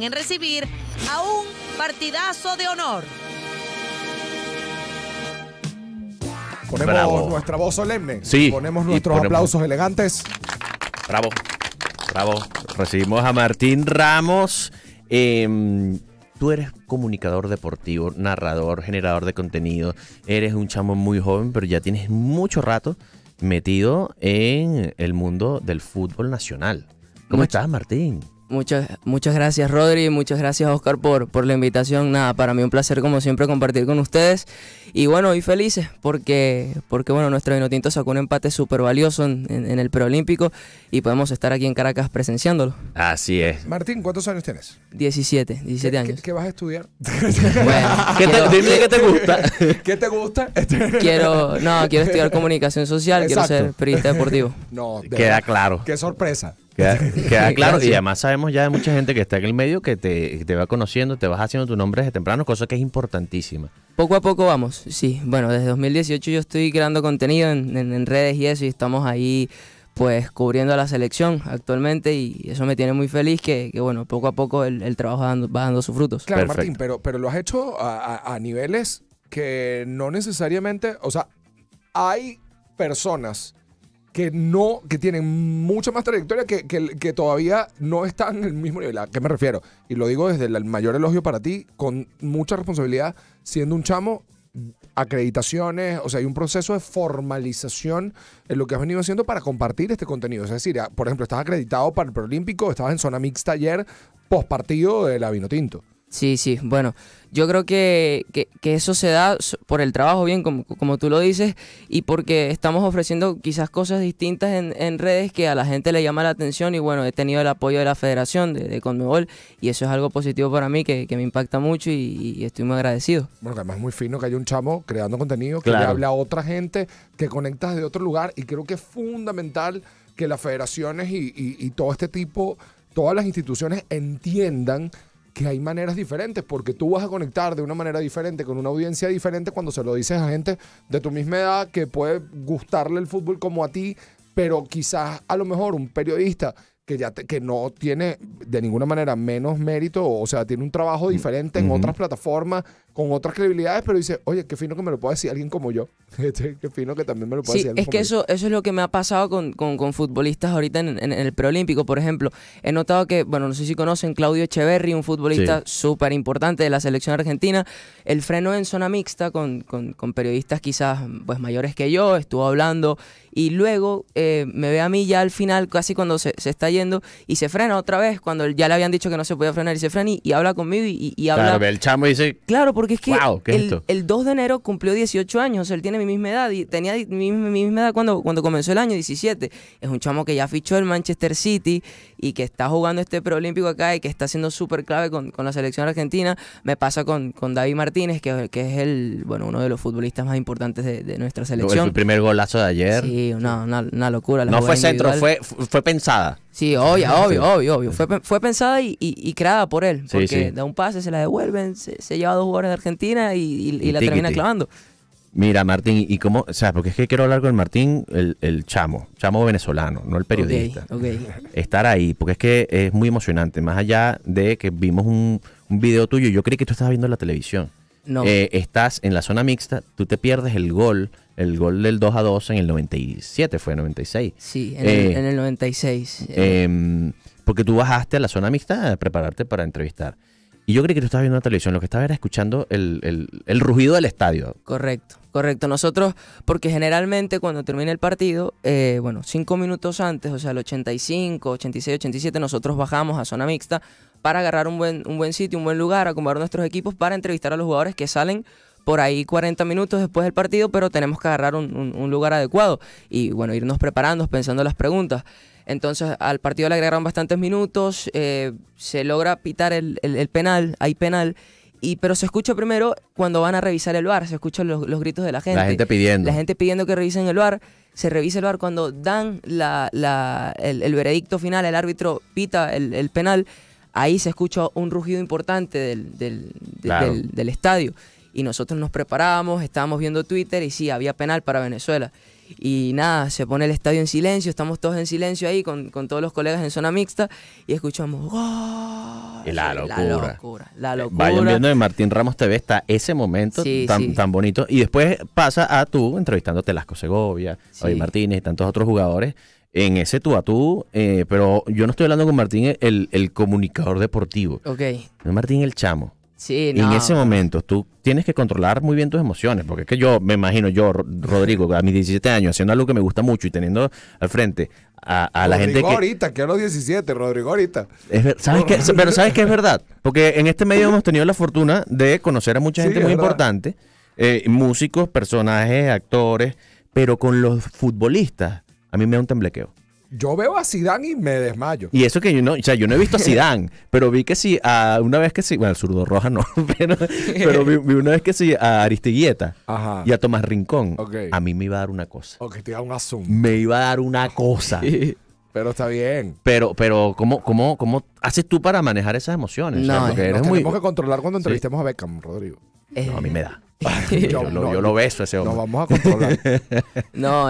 en recibir a un partidazo de honor. Ponemos nuestra voz solemne. Sí. Ponemos nuestros aplausos elegantes. Bravo. Bravo. Recibimos a Martín Ramos. Em, tú eres comunicador deportivo, narrador, generador de contenido. Eres un chamo muy joven, pero ya tienes mucho rato metido en el mundo del fútbol nacional. ¿Cómo estás, Martín? Muchas, gracias Rodri, muchas gracias Oscar por, por la invitación. Nada, para mí un placer como siempre compartir con ustedes. Y bueno, y felices porque, porque bueno, nuestro Vinotinto sacó un empate súper valioso en, el preolímpico y podemos estar aquí en Caracas presenciándolo. Así es. Martín, ¿cuántos años tienes? 17, 17 años. ¿qué, vas a estudiar? dime qué te gusta. ¿Qué te gusta? quiero, no, quiero estudiar comunicación social, quiero ser periodista deportivo. No, Queda claro. Qué sorpresa. Queda, claro, y además sabemos ya de mucha gente que está en el medio que te, va conociendo, te vas haciendo tu nombre desde temprano, cosa que es importantísima. Poco a poco vamos, sí. Bueno, desde 2018 yo estoy creando contenido en, redes y eso, y estamos ahí pues cubriendo a la selección actualmente y eso me tiene muy feliz que, bueno, poco a poco el, trabajo va dando sus frutos. Claro, Martín, pero, pero lo has hecho a niveles que no necesariamente, o sea, hay personas que no, que tienen mucha más trayectoria que, que, todavía no están en el mismo nivel. ¿A qué me refiero? Y lo digo desde el mayor elogio para ti, con mucha responsabilidad, siendo un chamo acreditaciones, o sea, hay un proceso de formalización en lo que has venido haciendo para compartir este contenido. Es decir, por ejemplo, estás acreditado para el Preolímpico, estabas en zona mixta ayer, post partido de la Tinto. Sí, sí, bueno, yo creo que, que, eso se da por el trabajo, bien, como, como, tú lo dices, y porque estamos ofreciendo quizás cosas distintas en, en, redes que a la gente le llama la atención y bueno, he tenido el apoyo de la federación, de, de Conmebol, y eso es algo positivo para mí que, que me impacta mucho y, estoy muy agradecido. Bueno, que además es muy fino que haya un chamo creando contenido que le habla a otra gente, que conectas de otro lugar, y creo que es fundamental que las federaciones y, y, y todo este tipo, todas las instituciones entiendan que hay maneras diferentes, porque tú vas a conectar de una manera diferente con una audiencia diferente cuando se lo dices a gente de tu misma edad que puede gustarle el fútbol como a ti, pero quizás a lo mejor un periodista que ya que no tiene de ninguna manera menos mérito, o sea, tiene un trabajo mm. diferente en otras plataformas, con otras credibilidades, pero dice, oye, qué fino que me lo pueda decir alguien como yo. Este, qué fino que también me lo pueda decir alguien Es que eso, eso es lo que me ha pasado con, con, con futbolistas ahorita en, el preolímpico. Por ejemplo, he notado que, bueno, no sé si conocen Claudio Echeverry, un futbolista súper importante de la selección argentina. El freno en zona mixta con, con, con, periodistas quizás pues mayores que yo, estuvo hablando y luego eh, me ve a mí ya al final, casi cuando se, se, está yendo, y se frena otra vez, cuando ya le habían dicho que no se podía frenar y se frena y, habla conmigo y, y, habla. dice. Claro, es que el, 2 de enero cumplió 18 años, él tiene mi misma edad, y tenía mi, misma edad cuando, cuando comenzó el año, 17. Es un chamo que ya fichó el Manchester City y que está jugando este preolímpico acá y que está siendo súper clave con, la selección argentina. Me pasa con, con David Martínez, que, que es el, bueno, uno de los futbolistas más importantes de, nuestra selección. El primer golazo de ayer. Sí, una, locura. no fue centro, fue, fue pensada. Sí, obvio, obvio, obvio, Fue, pensada y, creada por él. Porque da un pase, se la devuelven, se, lleva a dos jugadores de Argentina y, la termina clavando. Mira, Martín, ¿y cómo? O sea, porque es que quiero hablar con Martín, el, chamo, chamo venezolano, no el periodista. Estar ahí, porque es que es muy emocionante. Más allá de que vimos un, un video tuyo, yo creí que tú estabas viendo la televisión. Eh, estás en la zona mixta, tú te pierdes el gol, el gol del 2 a 2 en el 97, fue el 96. Sí, en, el, 96. Eh, eh. em, porque tú bajaste a la zona mixta a prepararte para entrevistar. Y yo creo que tú estabas viendo la televisión, lo que estaba era escuchando el, el, rugido del estadio. Correcto, correcto. Nosotros, porque generalmente cuando termina el partido, eh, bueno, cinco minutos antes, o sea, el 85, 86, 87, nosotros bajamos a zona mixta para agarrar un buen, un buen sitio, un buen lugar, acomodar nuestros equipos para entrevistar a los jugadores que salen por ahí 40 minutos después del partido, pero tenemos que agarrar un, un lugar adecuado y, bueno, irnos preparando, pensando las preguntas. Entonces al partido le agregaron bastantes minutos, eh, se logra pitar el, penal, hay penal. Y, pero se escucha primero cuando van a revisar el bar, se escuchan los, gritos de la gente. La gente pidiendo. La gente pidiendo que revisen el bar se revisa el bar cuando dan la, el, veredicto final, el árbitro pita el, penal, ahí se escucha un rugido importante del, del estadio. Y nosotros nos preparábamos, estábamos viendo Twitter y sí, había penal para Venezuela. Y nada, se pone el estadio en silencio, estamos todos en silencio ahí con, todos los colegas en zona mixta y escuchamos la, locura. la locura. Vayan viendo de Martín Ramos TV está ese momento tan, bonito. Y después pasa a tú entrevistándote Lasco Segovia, a Martínez y tantos otros jugadores en ese tú a tú, eh, pero yo no estoy hablando con Martín, el, el comunicador deportivo. Ok. Martín el chamo. En ese momento tú tienes que controlar muy bien tus emociones, porque es que yo me imagino yo, Rodrigo, a mis 17 años, haciendo algo que me gusta mucho y teniendo al frente a, la gente que... ahorita, que a los 17, Rodrigo ahorita. pero sabes que es verdad, porque en este medio hemos tenido la fortuna de conocer a mucha gente muy importante, eh, músicos, personajes, actores, pero con los futbolistas a mí me da un temblequeo. Yo veo a Zidane y me desmayo. Y eso que yo no, o sea, yo no he visto a Zidane, pero vi que sí, a, una vez que sí, bueno, el zurdo roja no, pero, vi, una vez que sí a Aristiguieta y a Tomás Rincón. A mí me iba a dar una cosa. Ok, te iba a un asunto. Me iba a dar una cosa. Pero está bien. Pero, pero ¿cómo, cómo, cómo haces tú para manejar esas emociones? No, muy... tenemos que controlar cuando entrevistemos a Beckham, Rodrigo. a mí me da. yo, lo beso ese hombre. No vamos a controlar. no,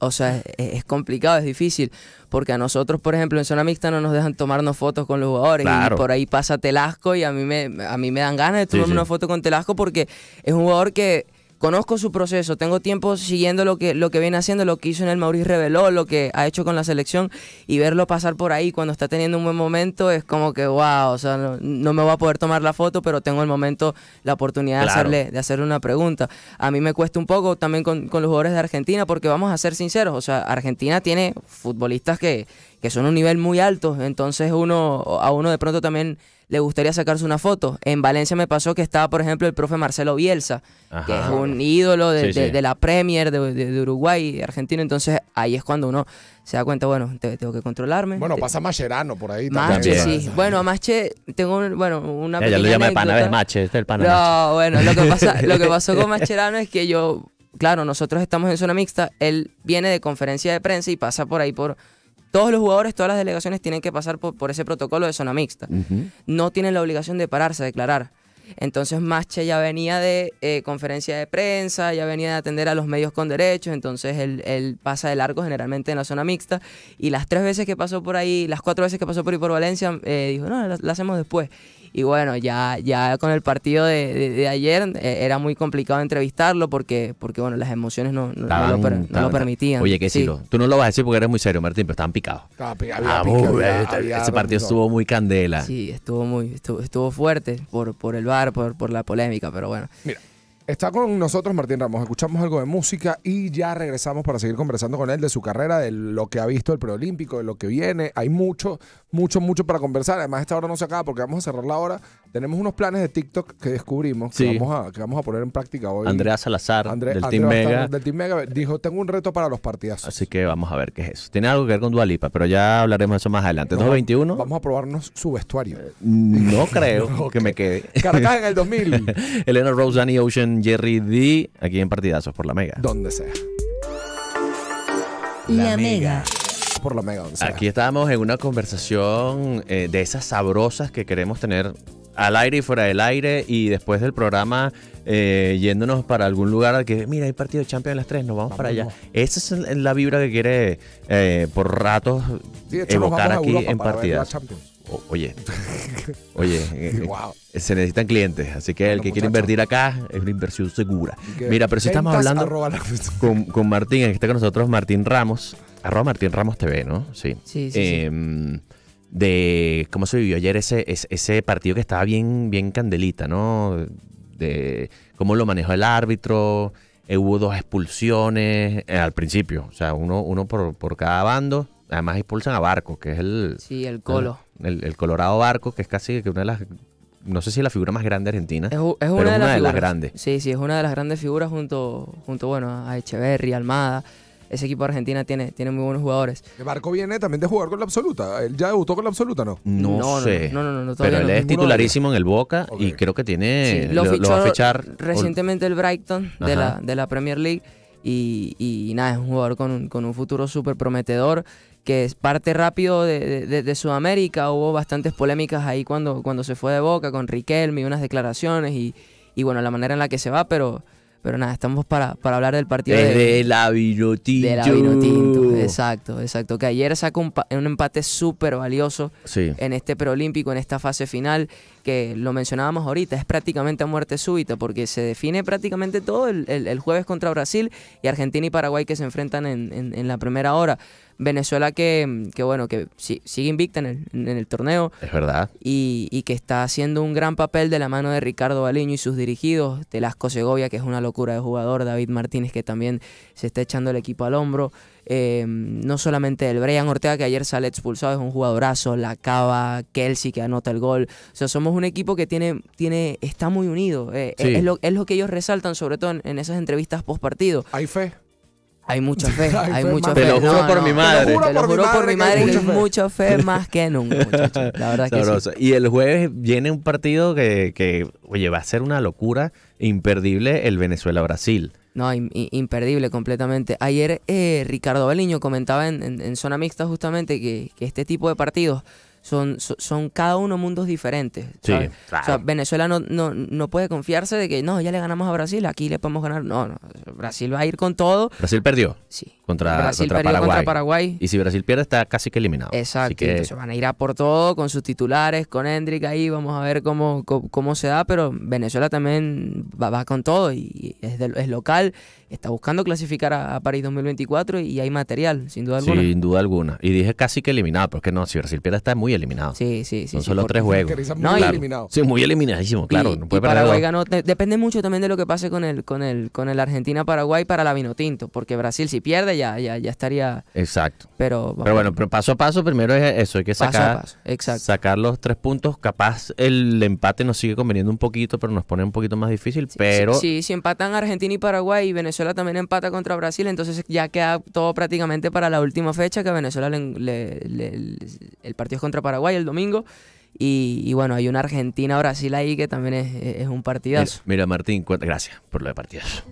o sea, es, complicado, es difícil. Porque a nosotros, por ejemplo, en zona mixta no nos dejan tomarnos fotos con los jugadores. Y por ahí pasa Telasco y a mí me, a mí me dan ganas de tomarme una foto con Telasco porque es un jugador que conozco su proceso, tengo tiempo siguiendo lo que, lo que viene haciendo, lo que hizo en el Mauricio Reveló, lo que ha hecho con la selección y verlo pasar por ahí cuando está teniendo un buen momento es como que wow, o sea, no, me voy a poder tomar la foto, pero tengo el momento, la oportunidad de, hacerle, de una pregunta. A mí me cuesta un poco también con, los jugadores de Argentina, porque vamos a ser sinceros, o sea, Argentina tiene futbolistas que, que son un nivel muy alto, entonces uno a uno de pronto también le gustaría sacarse una foto. En Valencia me pasó que estaba, por ejemplo, el profe Marcelo Bielsa, que es un ídolo de, la Premier de, Uruguay y Argentina. Entonces ahí es cuando uno se da cuenta, bueno, tengo que controlarme. Bueno, pasa Mascherano por ahí sí. Bueno, a Mache tengo bueno, una ya, lo llama pana, este es Mache, el pana. No, bueno, lo que, pasa, lo que pasó con Macherano es que yo, claro, nosotros estamos en zona mixta, él viene de conferencia de prensa y pasa por ahí por todos los jugadores, todas las delegaciones tienen que pasar por, ese protocolo de zona mixta. No tienen la obligación de pararse a declarar. Entonces Mache ya venía de eh, conferencia de prensa, ya venía de atender a los medios con derechos, entonces él, pasa de largo generalmente en la zona mixta y las tres veces que pasó por ahí, las cuatro veces que pasó por ahí por Valencia, eh, dijo, no, la, hacemos después y bueno, ya, ya con el partido de, ayer eh, era muy complicado entrevistarlo porque, porque bueno, las emociones no, no, lo, permitían. Oye, que sí. lo Tú no lo vas a decir porque eres muy serio, Martín, pero estaban picados. Estaba ah, picado, ah, uh, este, ese partido estuvo muy candela. Sí, estuvo muy, estuvo, fuerte por, por el bar, por, por la polémica, pero bueno. Mira. Está con nosotros Martín Ramos. Escuchamos algo de música y ya regresamos para seguir conversando con él de su carrera, de lo que ha visto el preolímpico, de lo que viene. Hay mucho, mucho, mucho para conversar. Además, esta hora no se acaba porque vamos a cerrar la hora tenemos unos planes de TikTok que descubrimos que, vamos a, que vamos a poner en práctica hoy. Andrea Salazar, del, Team Mega. Dijo, tengo un reto para los partidazos. Así que vamos a ver qué es eso. Tiene algo que ver con Dualipa, pero ya hablaremos de eso más adelante. No, 221. Vamos a probarnos su vestuario. Eh, no creo que me quede. Caracas en el 2000. Elena Rose, Danny Ocean, Jerry D. Aquí en Partidazos por la Mega. Donde sea. La, amiga. Mega. por la mega. Aquí estábamos en una conversación eh, de esas sabrosas que queremos tener al aire y fuera del aire y después del programa eh, yéndonos para algún lugar que, mira, hay partido de Champions a las 3, nos vamos, para allá. Esa es la vibra que quiere eh, por ratos evocar aquí en partidas. oye, oye, eh, se necesitan clientes, así que el que quiere invertir acá es una inversión segura. Mira, pero si estamos hablando con, con, Martín, que está con nosotros Martín Ramos, arroba Martín Ramos TV, ¿no? Sí, sí, sí. Em, de cómo se vivió ayer ese, ese partido que estaba bien, bien candelita, ¿no? De cómo lo manejó el árbitro, eh, hubo dos expulsiones eh, al principio, o sea, uno, uno por, por, cada bando. Además expulsan a Barco, que es el... Sí, el Colo. El, el Colorado Barco, que es casi que una de las no sé si es la figura más grande argentina. Es, es una, de, las grandes. Sí, sí, es una de las grandes figuras junto, junto bueno, a Echeverry, Almada ese equipo de Argentina tiene, tiene muy buenos jugadores. Marco viene también de jugar con la absoluta. Él ya debutó con la absoluta, ¿no? No, no sé. No, no, no Pero él es titularísimo en el Boca y creo que tiene. lo, fichó va a fechar Recientemente el Brighton de la, de la, Premier League. Y, y, nada, es un jugador con, con un futuro súper prometedor que es parte rápido de, de, de, Sudamérica. Hubo bastantes polémicas ahí cuando, cuando se fue de Boca con Riquelme y unas declaraciones y, y bueno, la manera en la que se va, pero pero nada, estamos para, para hablar del partido de, la Vinotinto. De exacto, exacto. Que ayer sacó un, un empate súper valioso en este preolímpico, en esta fase final que lo mencionábamos ahorita, es prácticamente a muerte súbita, porque se define prácticamente todo el, jueves contra Brasil y Argentina y Paraguay que se enfrentan en, la primera hora. Venezuela que, bueno, que sigue invicta en el, torneo. Es verdad. Y, y, que está haciendo un gran papel de la mano de Ricardo Baliño y sus dirigidos, de Segovia, que es una locura de jugador, David Martínez, que también se está echando el equipo al hombro. Em, no solamente el Brian Ortega que ayer sale expulsado, es un jugadorazo, la Cava, Kelsey que anota el gol. O sea, somos un equipo que tiene, tiene está muy unido. Eh, es, lo, que ellos resaltan, sobre todo en, en esas entrevistas post partido. Hay fe. Pues, hay mucha fe, hay, mucha fe. Te lo juro por mi madre. Te lo juro, por mi madre, hay mucha fe. más que nunca, La verdad que Y el jueves viene un partido que, que, oye, va a ser una locura imperdible el Venezuela-Brasil. No, imperdible completamente. Ayer eh, Ricardo Baliño comentaba en, Zona Mixta justamente que, que este tipo de partidos son, son, cada uno mundos diferentes. Venezuela no, no, puede confiarse de que no, ya le ganamos a Brasil, aquí le podemos ganar. No, no, Brasil va a ir con todo. Brasil perdió. Sí. Contra, Brasil Paraguay. Y si Brasil pierde, está casi que eliminado. Exacto. Que... van a ir a por todo con sus titulares, con Hendrick ahí, vamos a ver cómo, cómo, se da, pero Venezuela también va, con todo y es, es local está buscando clasificar a, París 2024 y hay material, sin duda alguna. Sin duda alguna. Y dije casi que eliminado, porque no, si Brasil pierde está muy eliminado. Sí, sí, sí. Son solo tres juegos. No, eliminado. Sí, muy eliminadísimo, claro. Paraguay ganó. Depende mucho también de lo que pase con el, con el, con el Argentina-Paraguay para la Vinotinto, porque Brasil si pierde ya, ya, ya estaría. Exacto. Pero, pero bueno, paso a paso, primero es eso, hay que sacar, sacar los tres puntos. Capaz el empate nos sigue conveniendo un poquito, pero nos pone un poquito más difícil. pero. sí, si empatan Argentina y Paraguay y Venezuela Venezuela también empata contra Brasil, entonces ya queda todo prácticamente para la última fecha, que Venezuela el partido es contra Paraguay el domingo. Y, bueno, hay una Argentina-Brasil ahí que también es, un partidazo. Mira, Martín, gracias por lo de partidazo.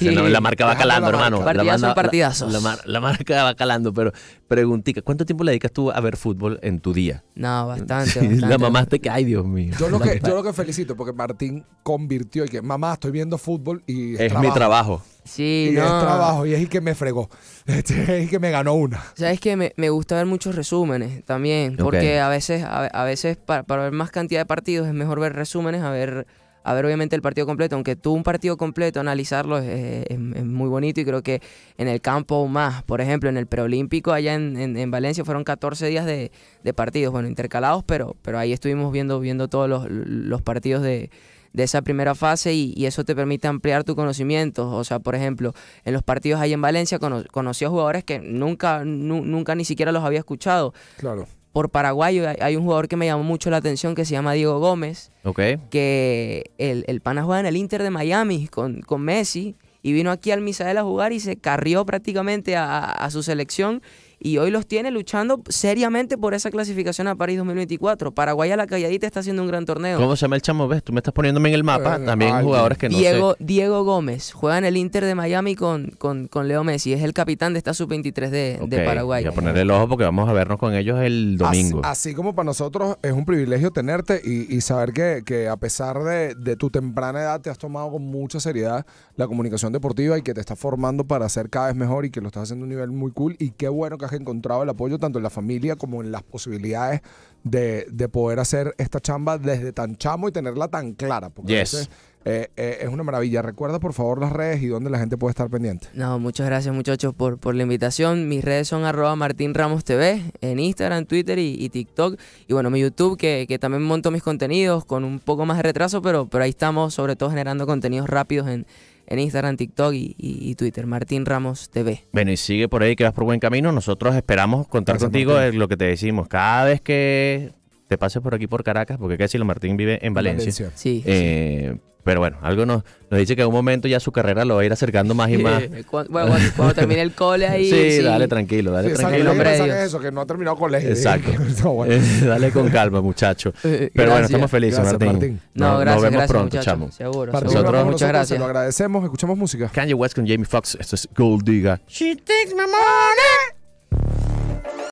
La, marca va calando, hermano. Partidazo, partidazos. La, marca va calando, pero preguntica, ¿cuánto tiempo le dedicas tú a ver fútbol en tu día? No, bastante. La mamá te que, ay Dios mío. Yo lo, que, yo lo que felicito, porque Martín convirtió y que, mamá, estoy viendo fútbol y... Es, mi trabajo. Sí, y no. es trabajo y es el que me fregó. Este es el que me ganó una. Sabes que me, gusta ver muchos resúmenes también, porque a veces, a, veces para, ver más cantidad de partidos es mejor ver resúmenes, a ver, a ver obviamente el partido completo, aunque tú un partido completo analizarlo es, muy bonito y creo que en el campo más, por ejemplo, en el preolímpico allá en, Valencia fueron 14 días de, partidos, bueno, intercalados, pero, pero ahí estuvimos viendo, viendo todos los partidos de de esa primera fase y, eso te permite ampliar tu conocimiento. O sea, por ejemplo, en los partidos ahí en Valencia conocí a jugadores que nunca, nunca ni siquiera los había escuchado. Claro. Por Paraguay hay, un jugador que me llamó mucho la atención que se llama Diego Gómez. Ok. Que el, pana juega en el Inter de Miami con, con Messi y vino aquí al Misael a jugar y se carrió prácticamente a, a su selección y hoy los tiene luchando seriamente por esa clasificación a París 2024. Paraguay a la calladita está haciendo un gran torneo. ¿Cómo se llama el chamo? ¿Ves? Tú me estás poniéndome en el mapa. Eh, También hay jugadores que no Diego, Diego Gómez juega en el Inter de Miami con, con, Leo Messi. Es el capitán de esta sub-23 de, Paraguay. Voy a poner el ojo porque vamos a vernos con ellos el domingo. Así, como para nosotros es un privilegio tenerte y, saber que, a pesar de, de tu temprana edad te has tomado con mucha seriedad la comunicación deportiva y que te estás formando para ser cada vez mejor y que lo estás haciendo a un nivel muy cool. Y qué bueno que encontrado el apoyo tanto en la familia como en las posibilidades de, poder hacer esta chamba desde tan chamo y tenerla tan clara. Porque eh, eh, es una maravilla. Recuerda, por favor, las redes y donde la gente puede estar pendiente. No, muchas gracias, muchachos, por, por la invitación. Mis redes son arroba Martín TV en Instagram, Twitter y, TikTok. Y bueno, mi YouTube, que, también monto mis contenidos con un poco más de retraso, pero, pero ahí estamos, sobre todo generando contenidos rápidos en en Instagram, TikTok y, Twitter, Martín Ramos TV. Bueno, y sigue por ahí que vas por buen camino. Nosotros esperamos contar contigo lo que te decimos. Cada vez que te pases por aquí por Caracas, porque casi lo Martín vive en Valencia. Sí, eh, Pero bueno, algo nos, nos dice que en un momento ya su carrera lo va a ir acercando más y más. Eh, cuando, bueno, cuando, termine el cole ahí. Sí, dale tranquilo, dale tranquilo. Hombre, eso, que no ha terminado colegio. Exacto. Eh, dale con calma, muchacho. Eh, pero bueno, estamos felices, Martín. No, gracias, nos vemos pronto, chamo. Seguro. nosotros, muchas gracias. lo agradecemos, escuchamos música. Kanye West con Jamie Foxx, esto es Gold Digger. She thinks my money.